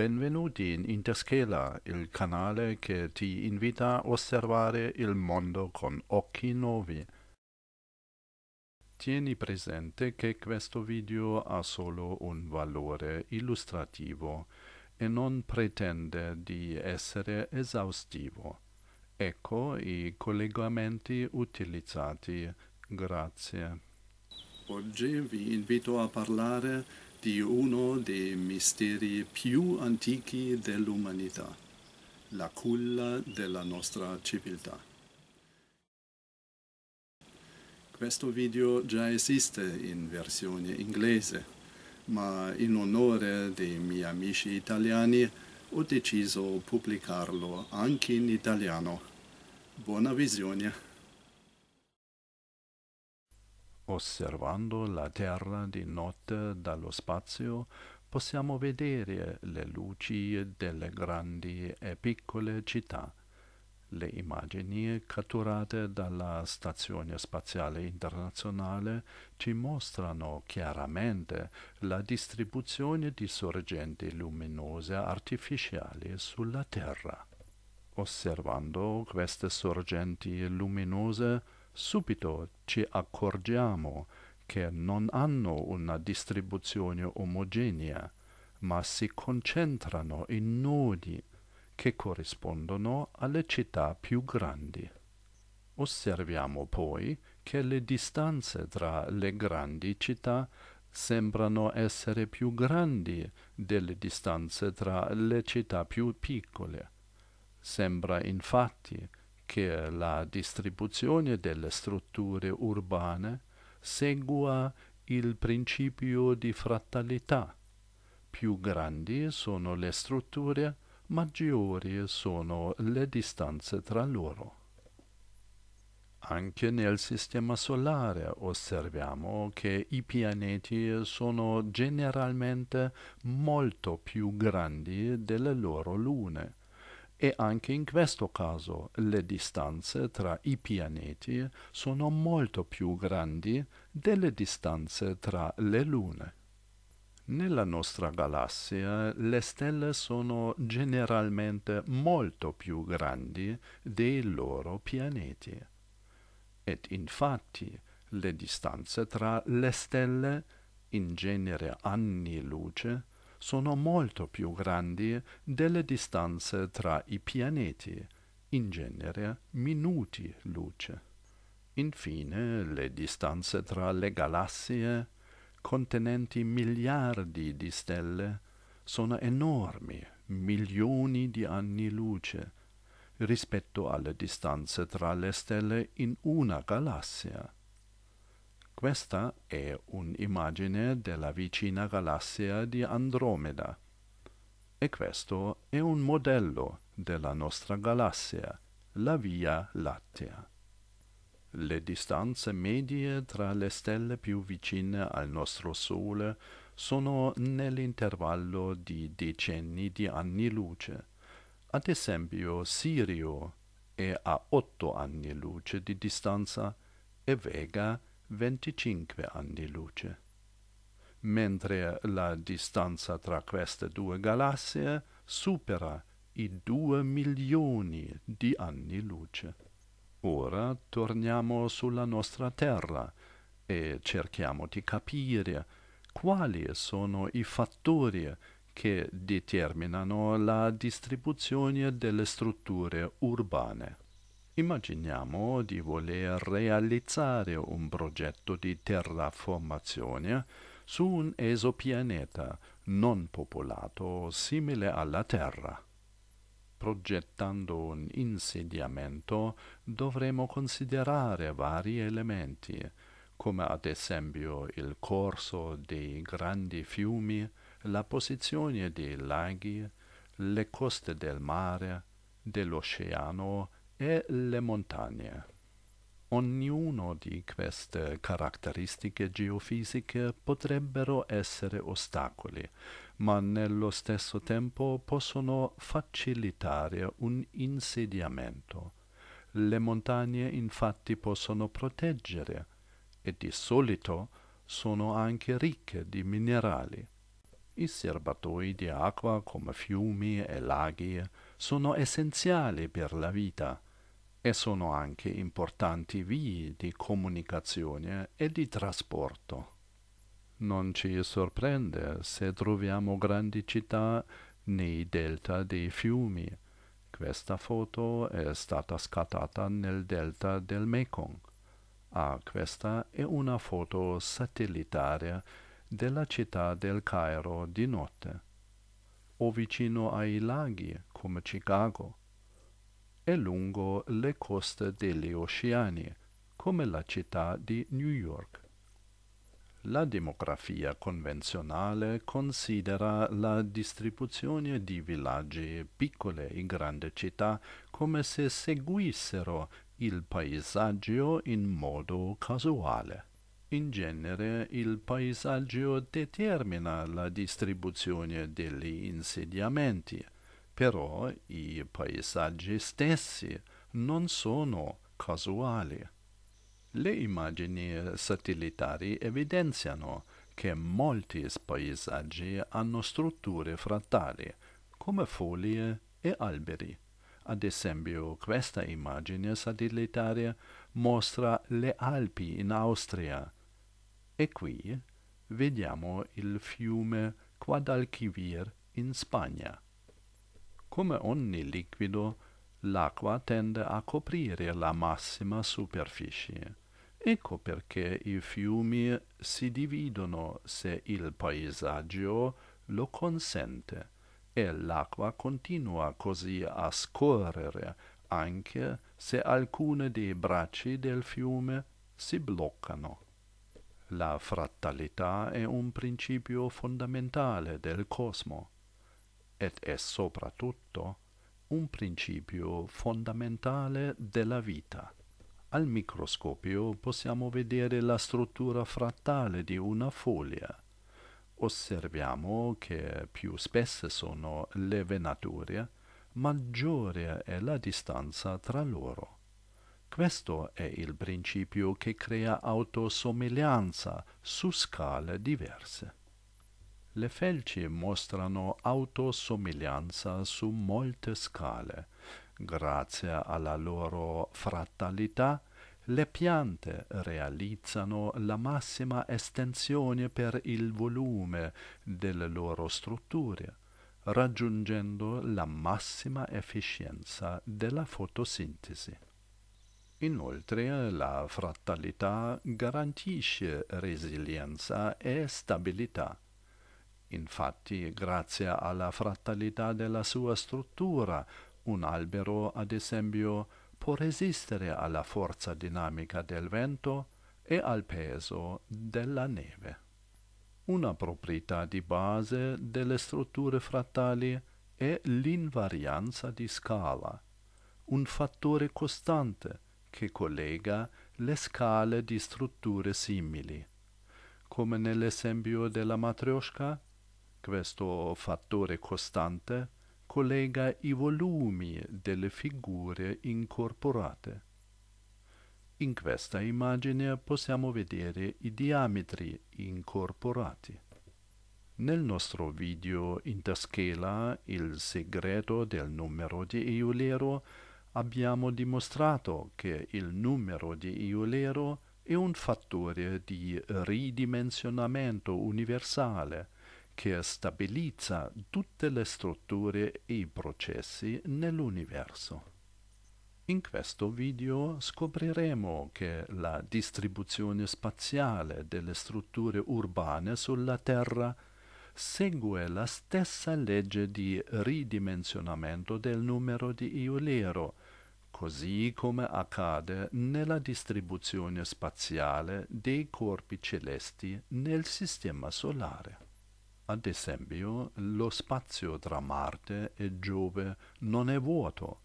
Benvenuti in Interschela, il canale che ti invita a osservare il mondo con occhi nuovi. Tieni presente che questo video ha solo un valore illustrativo e non pretende di essere esaustivo. Ecco i collegamenti utilizzati. Grazie. Oggi vi invito a parlare di uno dei misteri più antichi dell'umanità, la culla della nostra civiltà. Questo video già esiste in versione inglese, ma in onore dei miei amici italiani ho deciso di pubblicarlo anche in italiano. Buona visione! Osservando la Terra di notte dallo spazio, possiamo vedere le luci delle grandi e piccole città. Le immagini catturate dalla Stazione Spaziale Internazionale ci mostrano chiaramente la distribuzione di sorgenti luminose artificiali sulla Terra. Osservando queste sorgenti luminose, subito ci accorgiamo che non hanno una distribuzione omogenea, ma si concentrano in nodi che corrispondono alle città più grandi. Osserviamo poi che le distanze tra le grandi città sembrano essere più grandi delle distanze tra le città più piccole. Sembra infatti che la distribuzione delle strutture urbane segua il principio di fraternità. Più grandi sono le strutture, maggiori sono le distanze tra loro. Anche nel Sistema Solare osserviamo che i pianeti sono generalmente molto più grandi delle loro lune e anche in questo caso le distanze tra i pianeti sono molto più grandi delle distanze tra le lune. Nella nostra galassia le stelle sono generalmente molto più grandi dei loro pianeti. Ed infatti le distanze tra le stelle, in genere anni luce, sono molto più grandi delle distanze tra i pianeti, in genere minuti luce. Infine, le distanze tra le galassie, contenenti miliardi di stelle, sono enormi, milioni di anni luce, rispetto alle distanze tra le stelle in una galassia. Questa è un'immagine della vicina galassia di Andromeda e questo è un modello della nostra galassia, la Via Lattea. Le distanze medie tra le stelle più vicine al nostro Sole sono nell'intervallo di decenni di anni luce. Ad esempio Sirio è a otto anni luce di distanza e Vega è 25 anni di luce, mentre la distanza tra queste due galassie supera i 2 milioni di anni luce. Ora torniamo sulla nostra Terra e cerchiamo di capire quali sono i fattori che determinano la distribuzione delle strutture urbane. Immaginiamo di voler realizzare un progetto di terraformazione su un esopianeta non popolato simile alla Terra. Progettando un insediamento dovremo considerare vari elementi, come ad esempio il corso dei grandi fiumi, la posizione dei laghi, le coste del mare, dell'oceano, e le montagne. Ognuno di queste caratteristiche geofisiche potrebbero essere ostacoli, ma nello stesso tempo possono facilitare un insediamento. Le montagne infatti possono proteggere e di solito sono anche ricche di minerali. I serbatoi di acqua come fiumi e laghi sono essenziali per la vita e sono anche importanti vie di comunicazione e di trasporto. Non ci sorprende se troviamo grandi città nei delta dei fiumi. Questa foto è stata scattata nel delta del Mekong. Ah, questa è una foto satellitare della città del Cairo di notte. O vicino ai laghi, come Chicago, e lungo le coste degli oceani, come la città di New York. La demografia convenzionale considera la distribuzione di villaggi, piccole e grandi città, come se seguissero il paesaggio in modo casuale. In genere il paesaggio determina la distribuzione degli insediamenti, però i paesaggi stessi non sono casuali. Le immagini satellitari evidenziano che molti paesaggi hanno strutture frattali, come foglie e alberi. Ad esempio, questa immagine satellitare mostra le Alpi in Austria. E qui vediamo il fiume Guadalquivir in Spagna. Come ogni liquido, l'acqua tende a coprire la massima superficie. Ecco perché i fiumi si dividono se il paesaggio lo consente e l'acqua continua così a scorrere anche se alcune dei bracci del fiume si bloccano. La frattalità è un principio fondamentale del cosmo ed è soprattutto un principio fondamentale della vita. Al microscopio possiamo vedere la struttura frattale di una foglia. Osserviamo che più spesse sono le venature, maggiore è la distanza tra loro. Questo è il principio che crea autosomiglianza su scale diverse. Le felci mostrano autosomiglianza su molte scale. Grazie alla loro fratalità, le piante realizzano la massima estensione per il volume delle loro strutture, raggiungendo la massima efficienza della fotosintesi. Inoltre la fratalità garantisce resilienza e stabilità Infatti, grazie alla fratelità della sua struttura, un albero, ad esempio, può resistere alla forza dinamica del vento e al peso della neve. Una proprietà di base delle strutture frattali è l'invarianza di scala, un fattore costante che collega le scale di strutture simili. Come nell'esempio della matriosca, questo fattore costante collega i volumi delle figure incorporate. In questa immagine possiamo vedere i diametri incorporati. Nel nostro video Interschela, il segreto del numero di Eulero, abbiamo dimostrato che il numero di Eulero è un fattore di ridimensionamento universale che stabilizza tutte le strutture e i processi nell'universo. In questo video scopriremo che la distribuzione spaziale delle strutture urbane sulla Terra segue la stessa legge di ridimensionamento del numero di Eulero, così come accade nella distribuzione spaziale dei corpi celesti nel Sistema solare. Ad esempio, lo spazio tra Marte e Giove non è vuoto,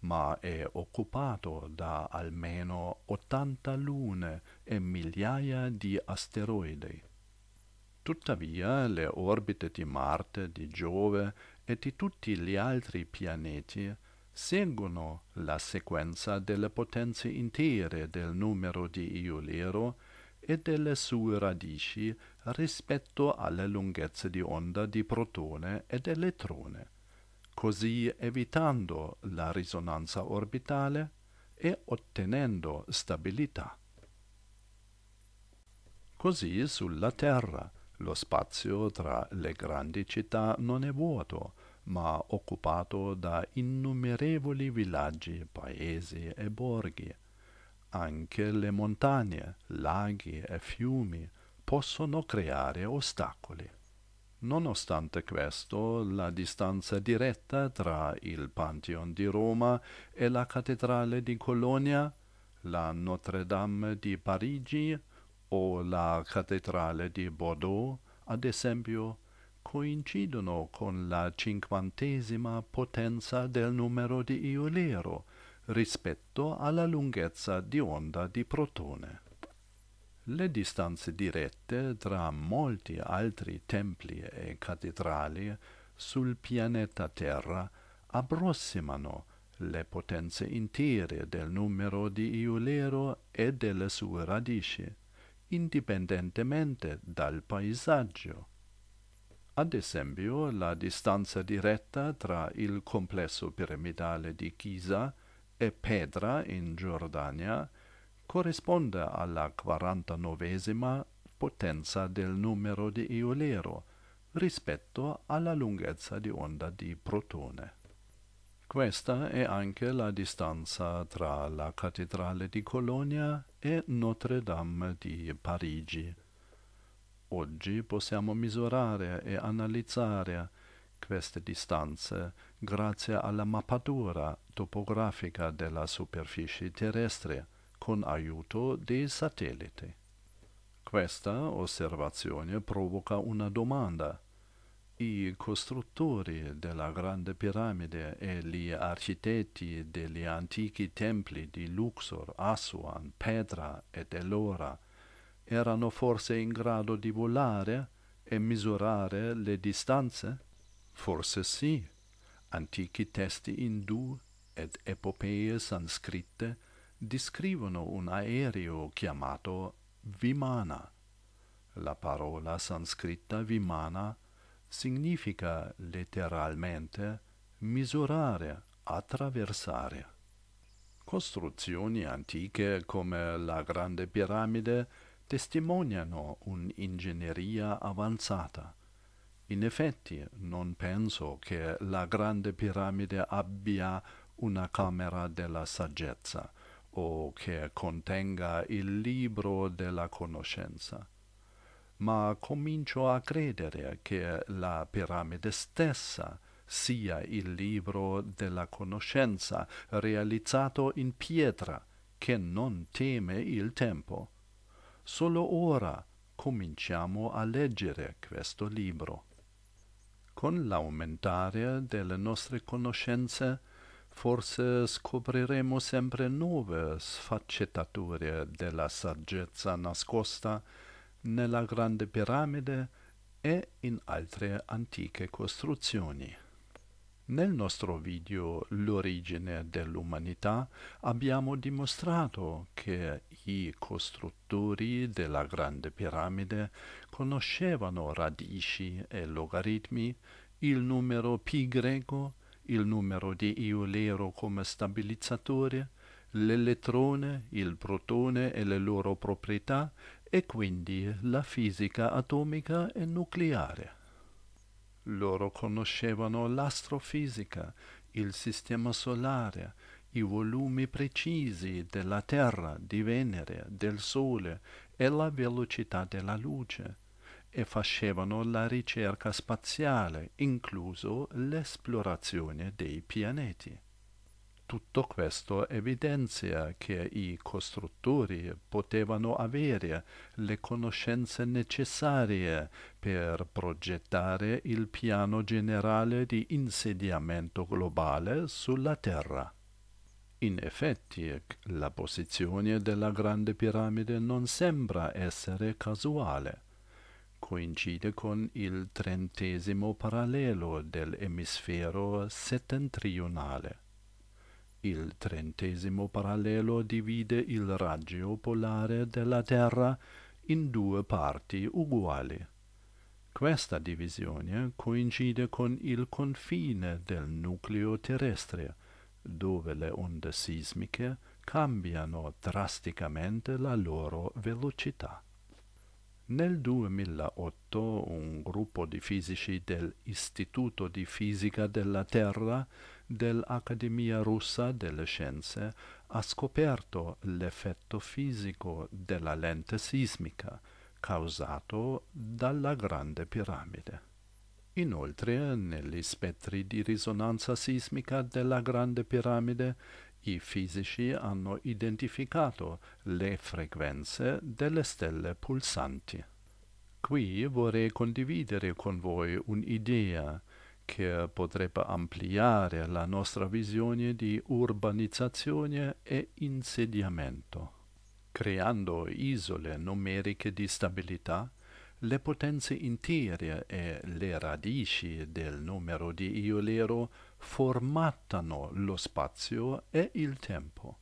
ma è occupato da almeno 80 lune e migliaia di asteroidi. Tuttavia le orbite di Marte, di Giove e di tutti gli altri pianeti seguono la sequenza delle potenze intere del numero di Iolero e delle sue radici rispetto alle lunghezze di onda di protone ed elettrone, così evitando la risonanza orbitale e ottenendo stabilità. Così sulla Terra lo spazio tra le grandi città non è vuoto, ma occupato da innumerevoli villaggi, paesi e borghi. Anche le montagne, laghi e fiumi possono creare ostacoli. Nonostante questo, la distanza diretta tra il Pantheon di Roma e la Cattedrale di Colonia, la Notre Dame di Parigi o la Cattedrale di Bordeaux, ad esempio, coincidono con la cinquantesima potenza del numero di Iolero rispetto alla lunghezza di onda di protone. Le distanze dirette tra molti altri templi e cattedrali sul pianeta Terra approssimano le potenze intere del numero di Iulero e delle sue radici, indipendentemente dal paesaggio. Ad esempio, la distanza diretta tra il complesso piramidale di Giza e Pedra in Giordania corrisponde alla quarantanovesima potenza del numero di Eulero rispetto alla lunghezza di onda di protone. Questa è anche la distanza tra la cattedrale di Colonia e Notre Dame di Parigi. Oggi possiamo misurare e analizzare queste distanze grazie alla mappatura topografica della superficie terrestre, con aiuto dei satelliti. Questa osservazione provoca una domanda. I costruttori della Grande Piramide e gli architetti degli antichi templi di Luxor, Aswan, Petra ed Elora erano forse in grado di volare e misurare le distanze? Forse sì. Antichi testi indù ed epopee sanscritte descrivono un aereo chiamato Vimana. La parola sanscritta Vimana significa letteralmente misurare, attraversare. Costruzioni antiche come la Grande Piramide testimoniano un'ingegneria avanzata. In effetti non penso che la Grande Piramide abbia una camera della saggezza, o che contenga il libro della conoscenza. Ma comincio a credere che la piramide stessa sia il libro della conoscenza realizzato in pietra, che non teme il tempo. Solo ora cominciamo a leggere questo libro. Con l'aumentare delle nostre conoscenze, Forse scopriremo sempre nuove sfaccettature della saggezza nascosta nella Grande Piramide e in altre antiche costruzioni. Nel nostro video L'origine dell'umanità abbiamo dimostrato che i costruttori della Grande Piramide conoscevano radici e logaritmi, il numero pi greco il numero di Iolero come stabilizzatore, l'elettrone, il protone e le loro proprietà e quindi la fisica atomica e nucleare. Loro conoscevano l'astrofisica, il sistema solare, i volumi precisi della Terra, di Venere, del Sole e la velocità della luce, e facevano la ricerca spaziale, incluso l'esplorazione dei pianeti. Tutto questo evidenzia che i costruttori potevano avere le conoscenze necessarie per progettare il piano generale di insediamento globale sulla Terra. In effetti, la posizione della Grande Piramide non sembra essere casuale coincide con il trentesimo parallelo dell'emisfero settentrionale. Il trentesimo parallelo divide il raggio polare della Terra in due parti uguali. Questa divisione coincide con il confine del nucleo terrestre, dove le onde sismiche cambiano drasticamente la loro velocità. Nel 2008 un gruppo di fisici dell'Istituto di Fisica della Terra dell'Accademia russa delle scienze ha scoperto l'effetto fisico della lente sismica causato dalla Grande Piramide. Inoltre, negli spettri di risonanza sismica della Grande Piramide i fisici hanno identificato le frequenze delle stelle pulsanti. Qui vorrei condividere con voi un'idea che potrebbe ampliare la nostra visione di urbanizzazione e insediamento. Creando isole numeriche di stabilità, le potenze intere e le radici del numero di Iolero formattano lo spazio e il tempo.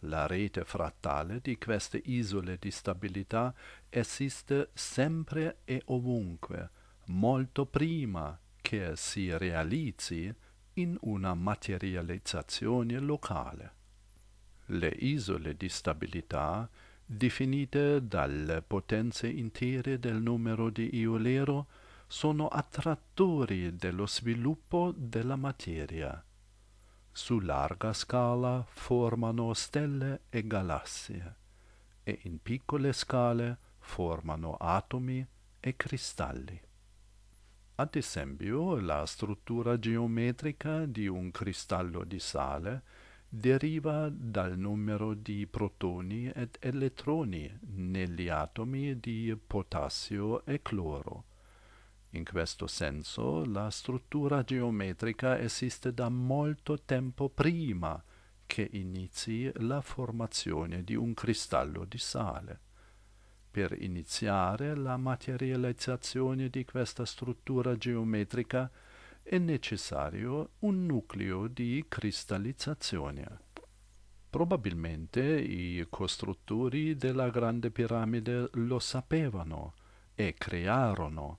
La rete frattale di queste isole di stabilità esiste sempre e ovunque, molto prima che si realizzi in una materializzazione locale. Le isole di stabilità, definite dalle potenze intere del numero di Iolero, sono attrattori dello sviluppo della materia. Su larga scala formano stelle e galassie e in piccole scale formano atomi e cristalli. Ad esempio, la struttura geometrica di un cristallo di sale deriva dal numero di protoni ed elettroni negli atomi di potassio e cloro in questo senso la struttura geometrica esiste da molto tempo prima che inizi la formazione di un cristallo di sale. Per iniziare la materializzazione di questa struttura geometrica è necessario un nucleo di cristallizzazione. Probabilmente i costruttori della grande piramide lo sapevano e crearono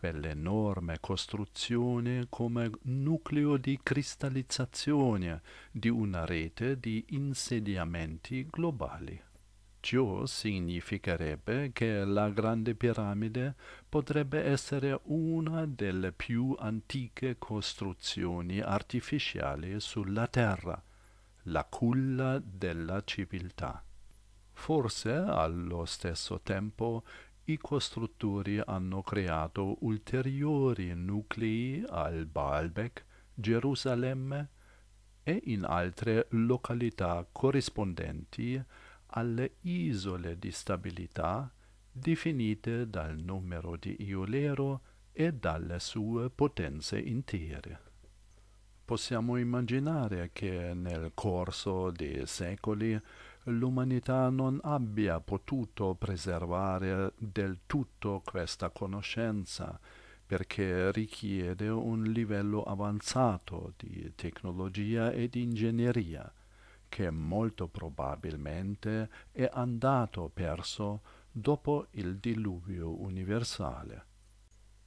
quell'enorme costruzione come nucleo di cristallizzazione di una rete di insediamenti globali. Ciò significherebbe che la Grande Piramide potrebbe essere una delle più antiche costruzioni artificiali sulla Terra, la culla della civiltà. Forse allo stesso tempo i costruttori hanno creato ulteriori nuclei al Baalbek, Gerusalemme e in altre località corrispondenti alle isole di stabilità definite dal numero di Iolero e dalle sue potenze intere. Possiamo immaginare che nel corso dei secoli l'umanità non abbia potuto preservare del tutto questa conoscenza, perché richiede un livello avanzato di tecnologia ed ingegneria, che molto probabilmente è andato perso dopo il diluvio universale.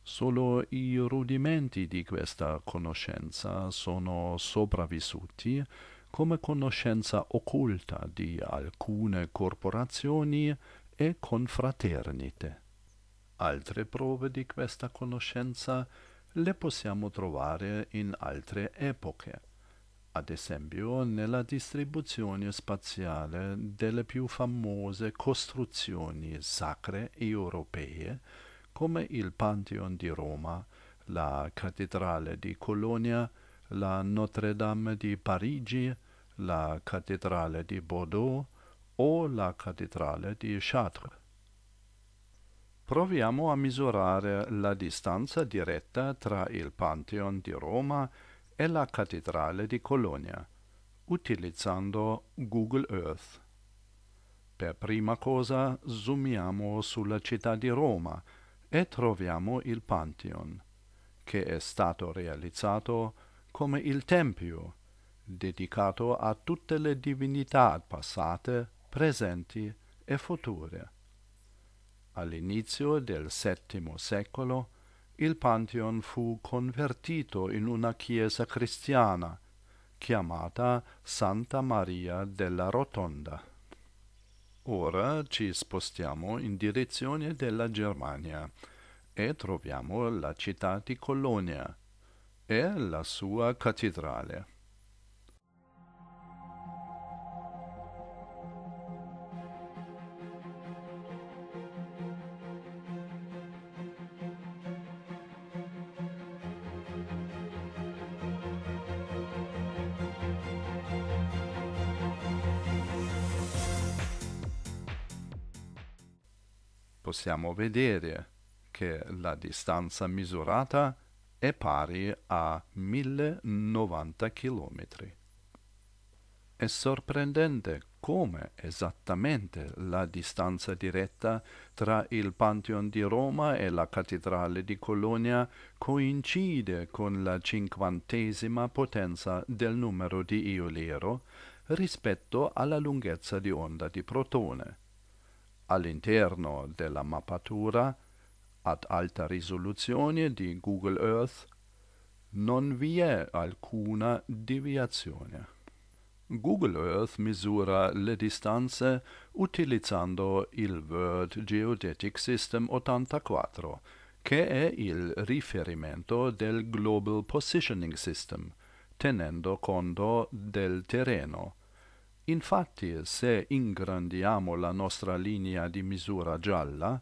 Solo i rudimenti di questa conoscenza sono sopravvissuti come conoscenza occulta di alcune corporazioni e confraternite. Altre prove di questa conoscenza le possiamo trovare in altre epoche, ad esempio nella distribuzione spaziale delle più famose costruzioni sacre europee come il Pantheon di Roma, la Cattedrale di Colonia, la Notre Dame di Parigi, la cattedrale di Bordeaux o la cattedrale di Chartres. Proviamo a misurare la distanza diretta tra il Pantheon di Roma e la cattedrale di Colonia, utilizzando Google Earth. Per prima cosa zoomiamo sulla città di Roma e troviamo il Pantheon, che è stato realizzato come il Tempio dedicato a tutte le divinità passate, presenti e future. All'inizio del VII secolo il Pantheon fu convertito in una chiesa cristiana chiamata Santa Maria della Rotonda. Ora ci spostiamo in direzione della Germania e troviamo la città di Colonia e la sua cattedrale. possiamo vedere che la distanza misurata è pari a 1090 km. È sorprendente come esattamente la distanza diretta tra il Pantheon di Roma e la Cattedrale di Colonia coincide con la cinquantesima potenza del numero di Iolero rispetto alla lunghezza di onda di protone, all'interno della mappatura ad alta risoluzione di Google Earth non vi è alcuna deviazione. Google Earth misura le distanze utilizzando il World Geodetic System 84 che è il riferimento del Global Positioning System, tenendo conto del terreno. Infatti, se ingrandiamo la nostra linea di misura gialla,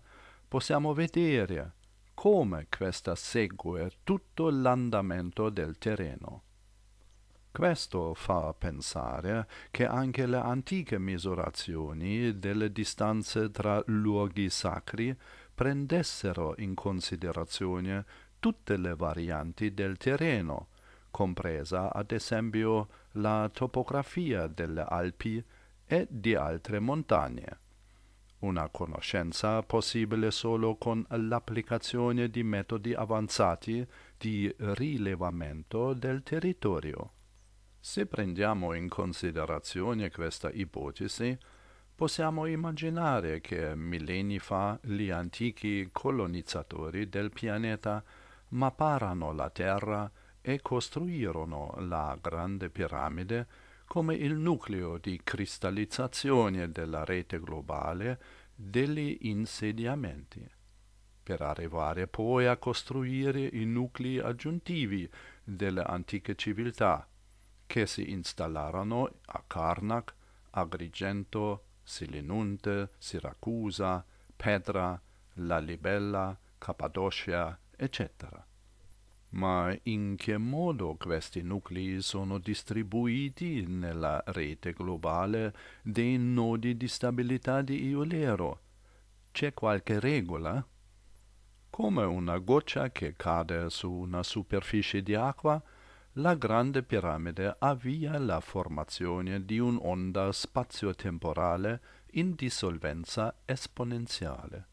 possiamo vedere come questa segue tutto l'andamento del terreno. Questo fa pensare che anche le antiche misurazioni delle distanze tra luoghi sacri prendessero in considerazione tutte le varianti del terreno, compresa ad esempio la topografia delle Alpi e di altre montagne. Una conoscenza possibile solo con l'applicazione di metodi avanzati di rilevamento del territorio. Se prendiamo in considerazione questa ipotesi, possiamo immaginare che millenni fa gli antichi colonizzatori del pianeta mapparono la Terra e costruirono la grande piramide come il nucleo di cristallizzazione della rete globale degli insediamenti, per arrivare poi a costruire i nuclei aggiuntivi delle antiche civiltà, che si installarono a Karnak, Agrigento, Selinunte, Siracusa, Petra, Lalibella, Cappadocia, eccetera ma in che modo questi nuclei sono distribuiti nella rete globale dei nodi di stabilità di Iolero? C'è qualche regola? Come una goccia che cade su una superficie di acqua, la grande piramide avvia la formazione di un'onda spazio-temporale in dissolvenza esponenziale.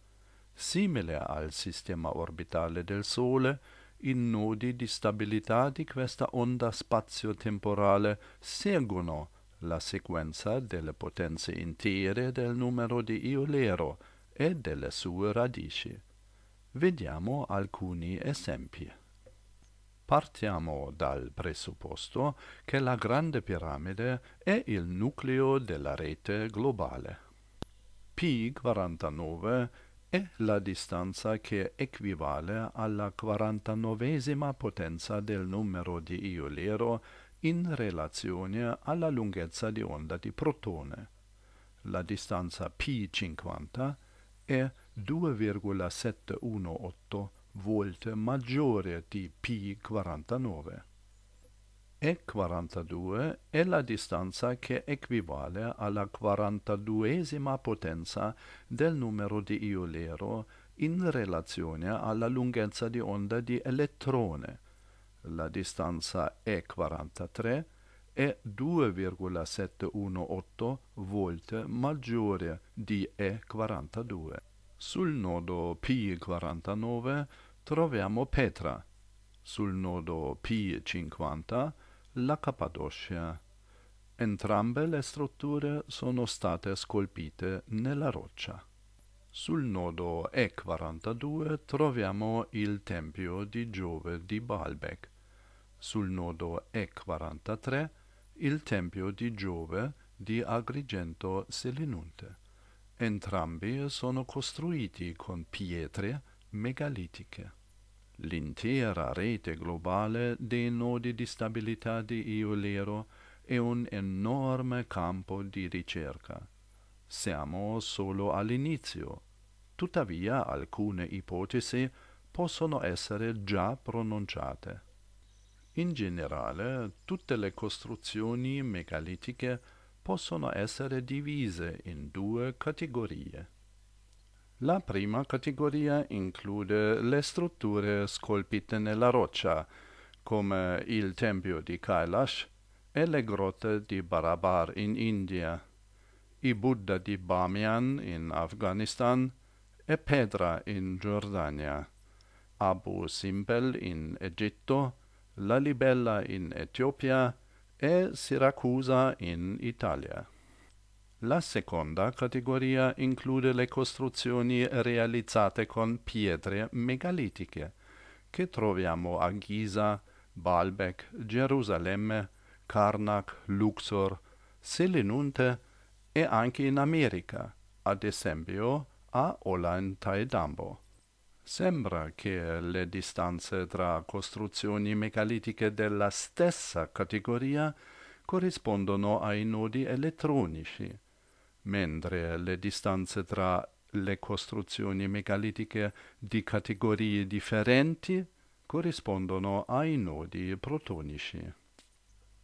Simile al sistema orbitale del Sole, i nodi di stabilità di questa onda spazio-temporale seguono la sequenza delle potenze intere del numero di Iolero e delle sue radici. Vediamo alcuni esempi. Partiamo dal presupposto che la Grande Piramide è il nucleo della rete globale. P49 è la distanza che equivale alla 49esima potenza del numero di Iolero in relazione alla lunghezza di onda di protone. La distanza P50 è 2,718 volte maggiore di P49 è 42 è la distanza che equivale alla 42esima potenza del numero di Iolero in relazione alla lunghezza di onda di elettrone. La distanza E43 è 2,718 volte maggiore di E42. Sul nodo P49 troviamo Petra. Sul nodo P50 la Cappadocia. Entrambe le strutture sono state scolpite nella roccia. Sul nodo E42 troviamo il Tempio di Giove di Baalbek. Sul nodo E43 il Tempio di Giove di Agrigento Selinunte. Entrambi sono costruiti con pietre megalitiche l'intera rete globale dei nodi di stabilità di Iolero è un enorme campo di ricerca. Siamo solo all'inizio. Tuttavia alcune ipotesi possono essere già pronunciate. In generale, tutte le costruzioni megalitiche possono essere divise in due categorie. La prima categoria include le strutture scolpite nella roccia, come il Tempio di Kailash e le grotte di Barabar in India, i Buddha di Bamiyan in Afghanistan e Pedra in Giordania, Abu Simbel in Egitto, la Libella in Etiopia e Siracusa in Italia. La seconda categoria include le costruzioni realizzate con pietre megalitiche, che troviamo a Giza, Baalbek, Gerusalemme, Karnak, Luxor, Selinunte e anche in America, ad esempio a Ollantay-Dambo. Sembra che le distanze tra costruzioni megalitiche della stessa categoria corrispondono ai nodi elettronici, mentre le distanze tra le costruzioni megalitiche di categorie differenti corrispondono ai nodi protonici.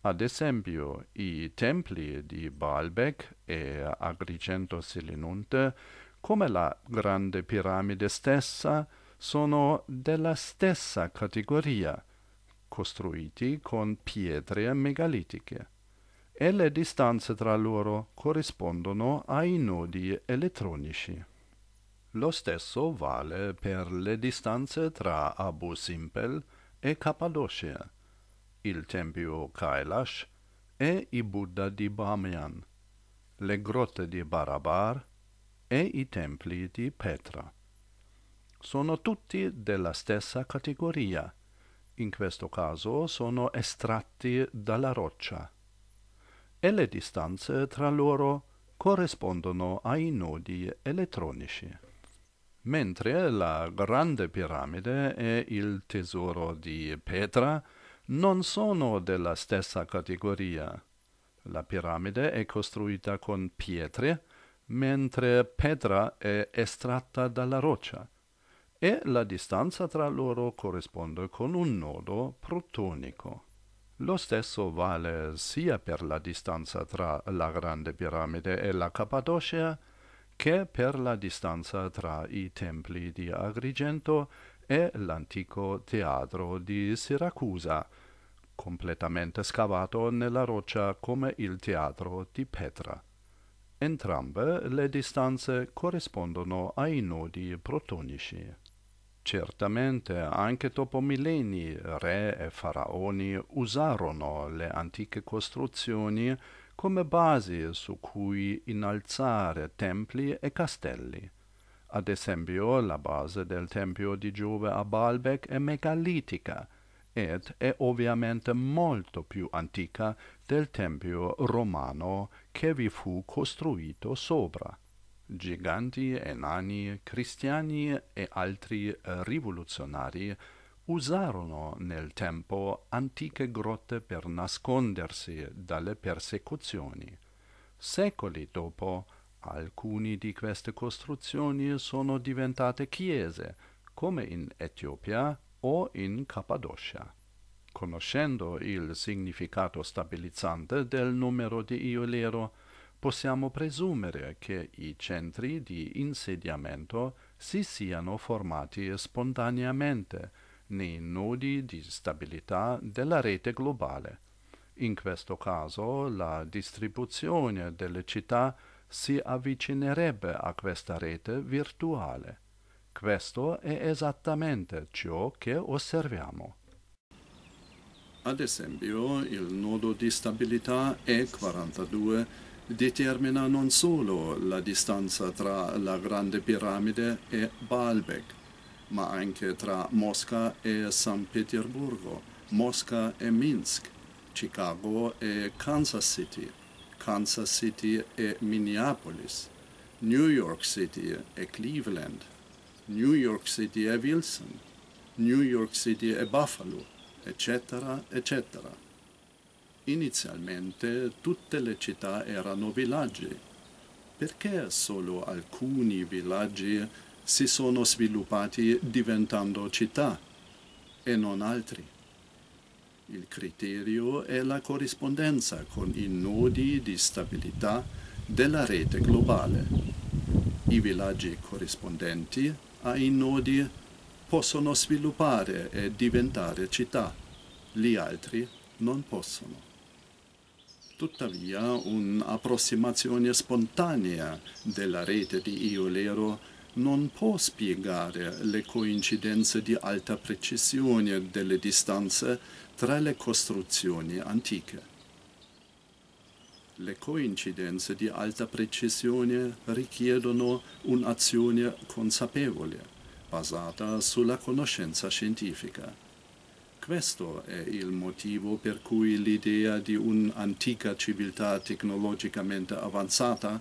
Ad esempio, i templi di Baalbek e Agrigento Selinunte, come la grande piramide stessa, sono della stessa categoria, costruiti con pietre megalitiche e le distanze tra loro corrispondono ai nodi elettronici. Lo stesso vale per le distanze tra Abu Simbel e Cappadocia, il tempio Kailash e i Buddha di Bamiyan, le grotte di Barabar e i templi di Petra. Sono tutti della stessa categoria, in questo caso sono estratti dalla roccia e le distanze tra loro corrispondono ai nodi elettronici. Mentre la grande piramide e il tesoro di Petra non sono della stessa categoria. La piramide è costruita con pietre, mentre Petra è estratta dalla roccia, e la distanza tra loro corrisponde con un nodo protonico. Lo stesso vale sia per la distanza tra la Grande Piramide e la Cappadocia che per la distanza tra i templi di Agrigento e l'antico teatro di Siracusa, completamente scavato nella roccia come il teatro di Petra. Entrambe le distanze corrispondono ai nodi protonici. Certamente anche dopo millenni re e faraoni usarono le antiche costruzioni come basi su cui innalzare templi e castelli. Ad esempio la base del Tempio di Giove a Baalbek è megalitica ed è ovviamente molto più antica del Tempio romano che vi fu costruito sopra giganti, enani, cristiani e altri rivoluzionari usarono nel tempo antiche grotte per nascondersi dalle persecuzioni. Secoli dopo, alcune di queste costruzioni sono diventate chiese, come in Etiopia o in Cappadocia. Conoscendo il significato stabilizzante del numero di Iolero, possiamo presumere che i centri di insediamento si siano formati spontaneamente nei nodi di stabilità della rete globale. In questo caso la distribuzione delle città si avvicinerebbe a questa rete virtuale. Questo è esattamente ciò che osserviamo. Ad esempio, il nodo di stabilità E42 determina non solo la distanza tra la Grande Piramide e Baalbek, ma anche tra Mosca e San Pietroburgo, Mosca e Minsk, Chicago e Kansas City, Kansas City e Minneapolis, New York City e Cleveland, New York City e Wilson, New York City e Buffalo, eccetera, eccetera. Inizialmente tutte le città erano villaggi. Perché solo alcuni villaggi si sono sviluppati diventando città e non altri? Il criterio è la corrispondenza con i nodi di stabilità della rete globale. I villaggi corrispondenti ai nodi possono sviluppare e diventare città, gli altri non possono. Tuttavia, un'approssimazione spontanea della rete di Iolero non può spiegare le coincidenze di alta precisione delle distanze tra le costruzioni antiche. Le coincidenze di alta precisione richiedono un'azione consapevole, basata sulla conoscenza scientifica questo è il motivo per cui l'idea di un'antica civiltà tecnologicamente avanzata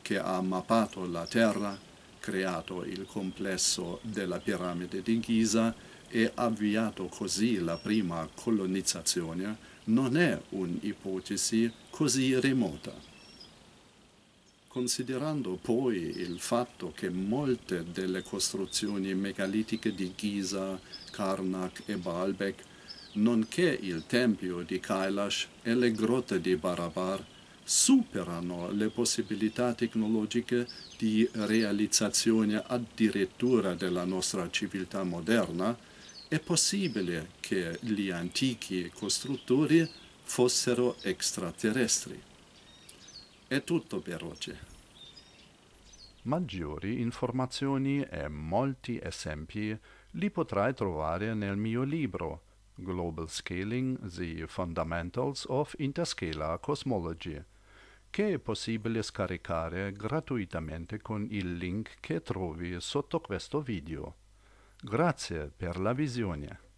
che ha mappato la Terra, creato il complesso della piramide di Giza e avviato così la prima colonizzazione non è un'ipotesi così remota. Considerando poi il fatto che molte delle costruzioni megalitiche di Giza, Karnak e Baalbek, nonché il tempio di Kailash e le grotte di Barabar, superano le possibilità tecnologiche di realizzazione addirittura della nostra civiltà moderna, è possibile che gli antichi costruttori fossero extraterrestri. È tutto veloce. Maggiori informazioni e molti esempi li potrai trovare nel mio libro Global Scaling, The Fundamentals of Interscalar Cosmology, che è possibile scaricare gratuitamente con il link che trovi sotto questo video. Grazie per la visione.